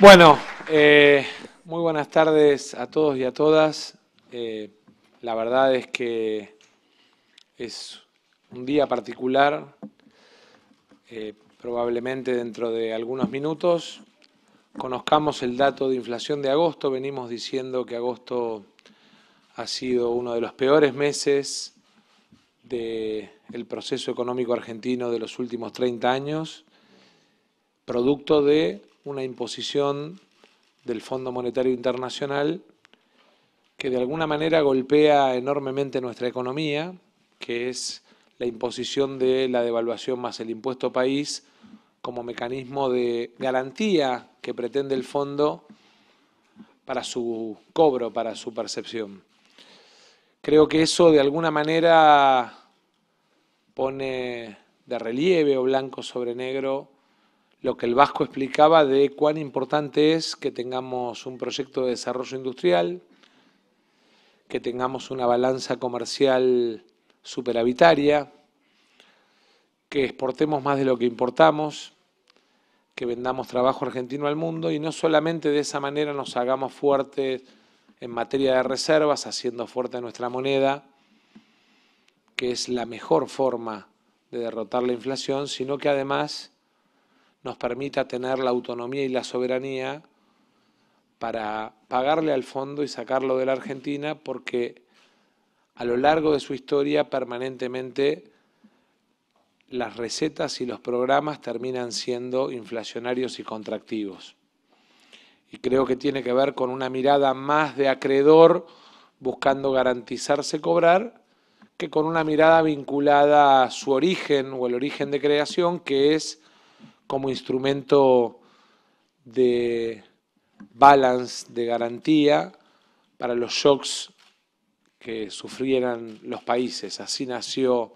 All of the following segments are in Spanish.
Bueno, eh, muy buenas tardes a todos y a todas. Eh, la verdad es que es un día particular, eh, probablemente dentro de algunos minutos. Conozcamos el dato de inflación de agosto, venimos diciendo que agosto ha sido uno de los peores meses del proceso económico argentino de los últimos 30 años, producto de una imposición del Fondo Monetario Internacional que de alguna manera golpea enormemente nuestra economía, que es la imposición de la devaluación más el impuesto país como mecanismo de garantía que pretende el fondo para su cobro, para su percepción. Creo que eso de alguna manera pone de relieve o blanco sobre negro lo que el Vasco explicaba de cuán importante es que tengamos un proyecto de desarrollo industrial, que tengamos una balanza comercial superavitaria, que exportemos más de lo que importamos, que vendamos trabajo argentino al mundo y no solamente de esa manera nos hagamos fuertes en materia de reservas, haciendo fuerte nuestra moneda, que es la mejor forma de derrotar la inflación, sino que además nos permita tener la autonomía y la soberanía para pagarle al fondo y sacarlo de la Argentina porque a lo largo de su historia permanentemente las recetas y los programas terminan siendo inflacionarios y contractivos. Y creo que tiene que ver con una mirada más de acreedor buscando garantizarse cobrar que con una mirada vinculada a su origen o el origen de creación que es como instrumento de balance, de garantía para los shocks que sufrieran los países. Así nació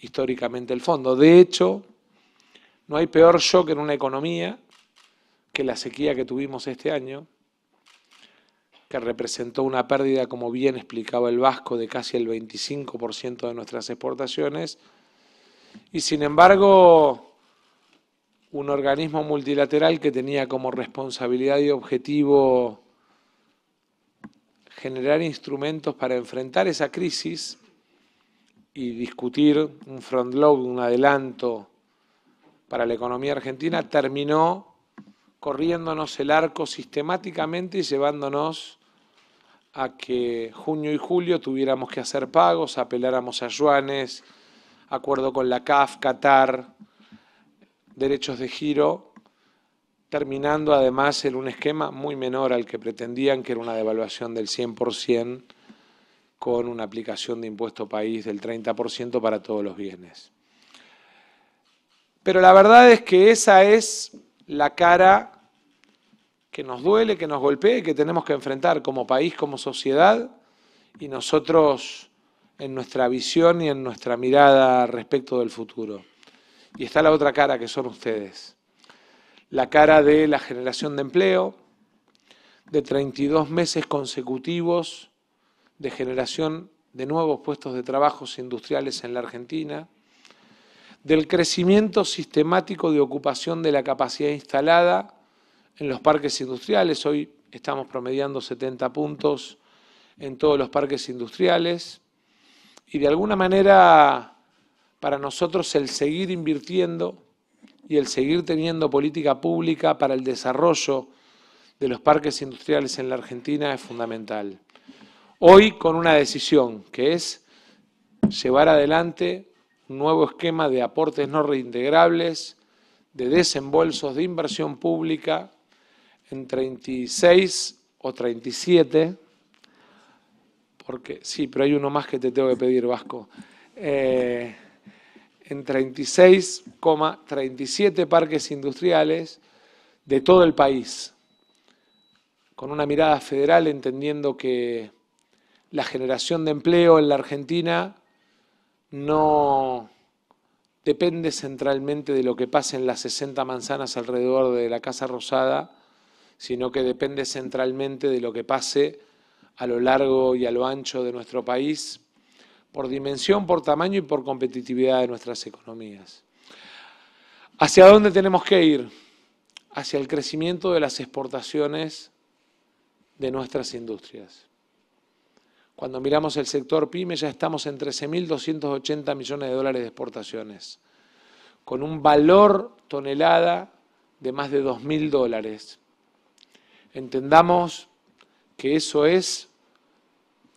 históricamente el fondo. De hecho, no hay peor shock en una economía que la sequía que tuvimos este año, que representó una pérdida, como bien explicaba el Vasco, de casi el 25% de nuestras exportaciones. Y sin embargo, un organismo multilateral que tenía como responsabilidad y objetivo generar instrumentos para enfrentar esa crisis y discutir un front load, un adelanto para la economía argentina, terminó corriéndonos el arco sistemáticamente y llevándonos a que junio y julio tuviéramos que hacer pagos, apeláramos a yuanes, acuerdo con la CAF, Qatar, derechos de giro, terminando además en un esquema muy menor al que pretendían, que era una devaluación del 100% con una aplicación de impuesto país del 30% para todos los bienes. Pero la verdad es que esa es la cara que nos duele, que nos golpea y que tenemos que enfrentar como país, como sociedad, y nosotros en nuestra visión y en nuestra mirada respecto del futuro. Y está la otra cara que son ustedes. La cara de la generación de empleo, de 32 meses consecutivos de generación de nuevos puestos de trabajos industriales en la Argentina, del crecimiento sistemático de ocupación de la capacidad instalada en los parques industriales. Hoy estamos promediando 70 puntos en todos los parques industriales y de alguna manera para nosotros el seguir invirtiendo y el seguir teniendo política pública para el desarrollo de los parques industriales en la Argentina es fundamental. Hoy con una decisión que es llevar adelante un nuevo esquema de aportes no reintegrables, de desembolsos de inversión pública en 36 o 37, porque sí, pero hay uno más que te tengo que pedir, Vasco. Eh, en 36,37 parques industriales de todo el país, con una mirada federal entendiendo que la generación de empleo en la Argentina no depende centralmente de lo que pase en las 60 manzanas alrededor de la Casa Rosada, sino que depende centralmente de lo que pase a lo largo y a lo ancho de nuestro país por dimensión, por tamaño y por competitividad de nuestras economías. ¿Hacia dónde tenemos que ir? Hacia el crecimiento de las exportaciones de nuestras industrias. Cuando miramos el sector pyme ya estamos en 13.280 millones de dólares de exportaciones, con un valor tonelada de más de 2.000 dólares. Entendamos que eso es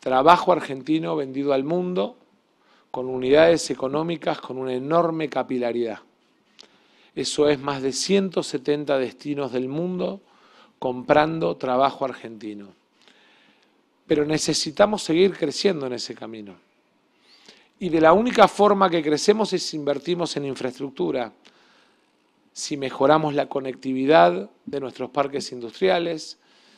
trabajo argentino vendido al mundo con unidades económicas con una enorme capilaridad. Eso es más de 170 destinos del mundo comprando trabajo argentino. Pero necesitamos seguir creciendo en ese camino. Y de la única forma que crecemos es si invertimos en infraestructura, si mejoramos la conectividad de nuestros parques industriales,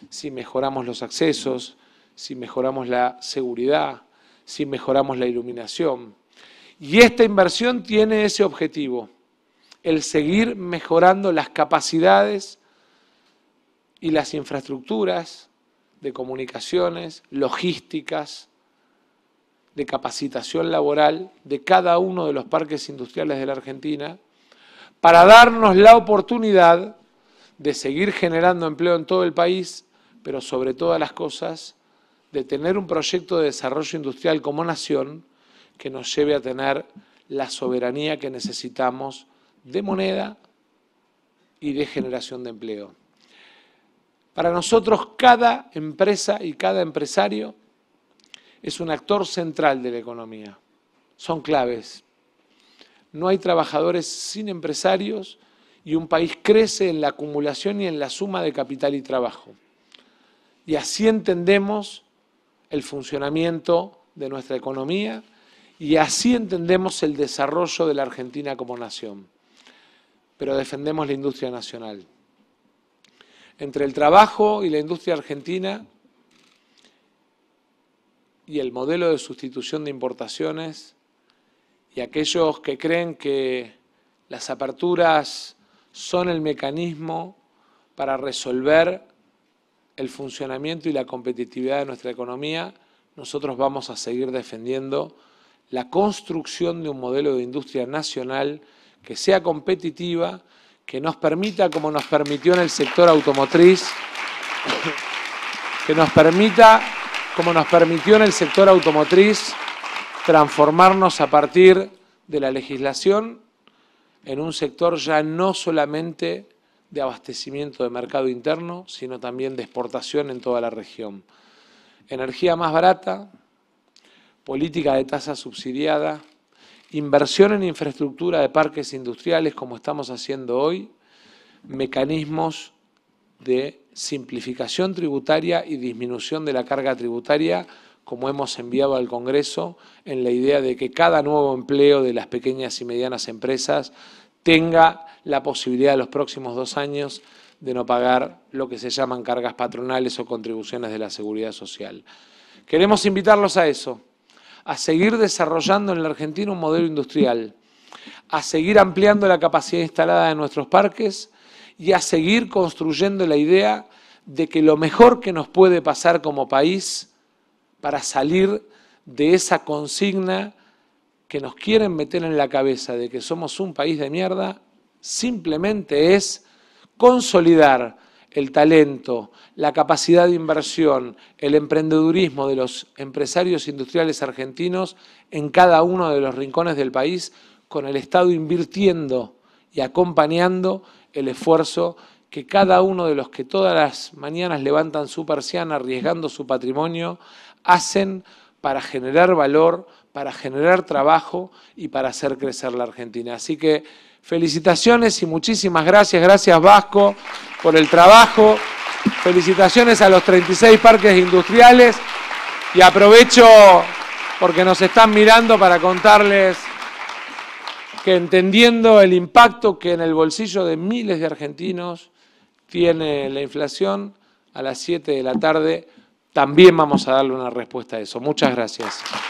si mejoramos los accesos, si mejoramos la seguridad, si mejoramos la iluminación. Y esta inversión tiene ese objetivo, el seguir mejorando las capacidades y las infraestructuras de comunicaciones, logísticas, de capacitación laboral de cada uno de los parques industriales de la Argentina, para darnos la oportunidad de seguir generando empleo en todo el país, pero sobre todas las cosas, de tener un proyecto de desarrollo industrial como nación que nos lleve a tener la soberanía que necesitamos de moneda y de generación de empleo. Para nosotros cada empresa y cada empresario es un actor central de la economía. Son claves. No hay trabajadores sin empresarios y un país crece en la acumulación y en la suma de capital y trabajo. Y así entendemos el funcionamiento de nuestra economía y así entendemos el desarrollo de la Argentina como nación. Pero defendemos la industria nacional. Entre el trabajo y la industria argentina y el modelo de sustitución de importaciones y aquellos que creen que las aperturas son el mecanismo para resolver el funcionamiento y la competitividad de nuestra economía, nosotros vamos a seguir defendiendo la construcción de un modelo de industria nacional que sea competitiva, que nos permita, como nos permitió en el sector automotriz, que nos permita, como nos permitió en el sector automotriz, transformarnos a partir de la legislación en un sector ya no solamente de abastecimiento de mercado interno, sino también de exportación en toda la región. Energía más barata, política de tasa subsidiada, inversión en infraestructura de parques industriales como estamos haciendo hoy, mecanismos de simplificación tributaria y disminución de la carga tributaria, como hemos enviado al Congreso, en la idea de que cada nuevo empleo de las pequeñas y medianas empresas tenga la posibilidad en los próximos dos años de no pagar lo que se llaman cargas patronales o contribuciones de la seguridad social. Queremos invitarlos a eso, a seguir desarrollando en la Argentina un modelo industrial, a seguir ampliando la capacidad instalada de nuestros parques y a seguir construyendo la idea de que lo mejor que nos puede pasar como país para salir de esa consigna que nos quieren meter en la cabeza de que somos un país de mierda simplemente es consolidar el talento, la capacidad de inversión, el emprendedurismo de los empresarios industriales argentinos en cada uno de los rincones del país, con el Estado invirtiendo y acompañando el esfuerzo que cada uno de los que todas las mañanas levantan su persiana arriesgando su patrimonio, hacen para generar valor, para generar trabajo y para hacer crecer la Argentina. Así que felicitaciones y muchísimas gracias. Gracias Vasco por el trabajo. Felicitaciones a los 36 parques industriales y aprovecho porque nos están mirando para contarles que entendiendo el impacto que en el bolsillo de miles de argentinos tiene la inflación, a las 7 de la tarde también vamos a darle una respuesta a eso. Muchas gracias.